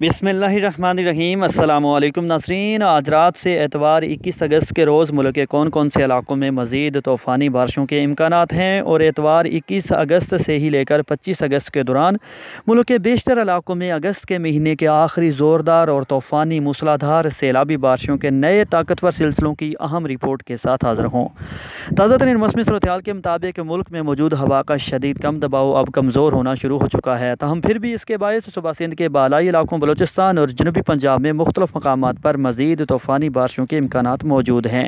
बिसमीम अल्लाम नासरीन आज रात से एतवार 21 अगस्त के रोज़ मुल्क के कौन कौन से इलाकों में मज़ीद तूफ़ानी बारिशों के इम्कान हैं और एतवार 21 अगस्त से ही लेकर 25 अगस्त के दौरान मुल्क के बेशतर इलाकों में अगस्त के महीने के आखिरी ज़ोरदार और तूफ़ानी मूसलाधार सैलाबी बारिशों के नए ताकतवर सिलसिलों की अहम रिपोर्ट के साथ हाजिर हों ताज़ा तरीन मौसमी सूरत के मुताबिक मुल्क में मौजूद हवा का शदीद कम दबाव अब कमज़ोर होना शुरू हो चुका है तहम फिर भी इसके बायस सुबह सिंध के बालाई इलाकों बलोचिस्तान और जनूबी पंजाब में मुख्तलिफ मकाम पर मज़ीद तूफ़ानी बारिशों के इम्कान मौजूद हैं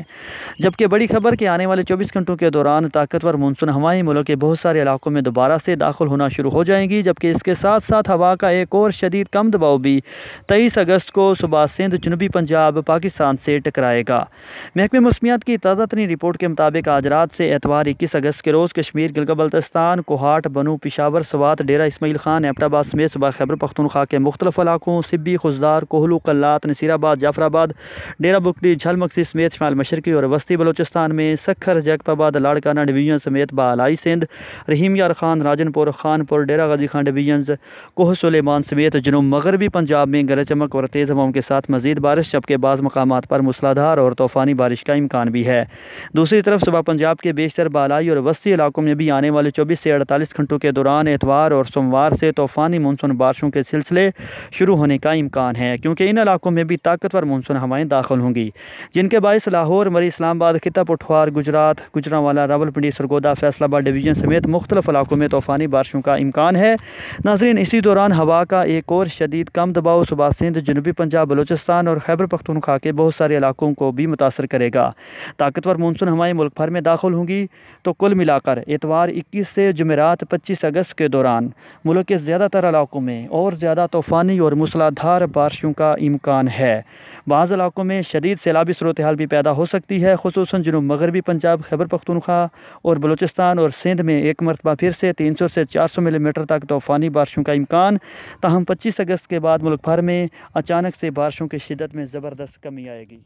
जबकि बड़ी खबर के आने वाले चौबीस घंटों के दौरान ताकतवर मानसून हवाएं मुल्क के बहुत सारे इलाकों में दोबारा से दाखिल होना शुरू हो जाएंगी जबकि इसके साथ साथ हवा का एक और शदीद कम दबाव भी तेईस अगस्त को सुबह सिंध जनूबी पंजाब पाकिस्तान से टकराएगा महकमे मौसमियात की ताज़ा तरीन रिपोर्ट के मुताबिक आज रात से एतवार इक्कीस अगस्त के रोज़ कश्मीर गिलगबल्तस्तान कोहाट बनू पिशावर सवात डेरा इसमाइल खान एपटाबाद समेत सुबह खैबर पख्तनख्वा के मुख्तलिफ इलाकों इलाकों सिब्बी खुजदार कोहलू कल्लात नसीराबाद जाफराबाद डेरा बुकडी झलमक्सी समेत शमाल मशरकी और वस्ती बलोचिस्तान में सखर जगपाबाद लाड़काना डिवीजन समेत बालाई सिंध रहीम यार खान राजनपुर खानपुर डेरा गाजी खान डिवीजन कोह सलेमान समेत जनूब मगरबी पंजाब में गरज चमक और तेज़ हवाओं के साथ मजीद बारिश जबकि बाज़ मकाम पर मूसलाधार और तूफ़ानी बारिश का इम्कान भी है दूसरी तरफ सुबह पंजाब के बेशतर बालाई और वस्ती इलाकों में भी आने वाले चौबीस से अड़तालीस घंटों के दौरान एतवार और सोमवार से तूफ़ानी मानसून बारिशों के सिलसिले शुरू शुरू होने का इम्कान है क्योंकि इन इलाकों में भी ताकतवर मानसून हवाएं दाखिल होंगी जिनके बायस लाहौर मरी इस्लामाबाद खिता पठवार गुजरात गुजरावाला रावलपिंडी सरगोदा फैसलाबाद डिवीजन समेत मुख्तलिफ इलाकों में तूफ़ानी बारिशों का इम्कान है नाजरीन इसी दौरान हवा का एक और शदीद कम दबाव सुबह सिंध जनूबी पंजाब बलोचिस्तान और खैबर पख्तूनखा के बहुत सारे इलाकों को भी मुतासर करेगा ताकतवर मानसून हवाएं मुल्क भर में दाखिल होंगी तो कुल मिलाकर एतवार इक्कीस से जमेरात पच्चीस अगस्त के दौरान मुल्क के ज़्यादातर इलाकों में और ज़्यादा तूफ़ानी और मूसलाधार बारिशों का इम्कान है बाज़ इलाकों में शदीद सैलाबी सूरत हाल भी पैदा हो सकती है खसूस जनूब मगरबी पंजाब खैबर पख्तनख्वा और बलोचिस्तान और सिंध में एक मरतबा फिर से तीन सौ से चार सौ मिलीमीटर तक तूफ़ानी बारिशों का इम्कान तहम पच्चीस अगस्त के बाद मुल्क भर में अचानक से बारिशों की शिदत में ज़बरदस्त कमी आएगी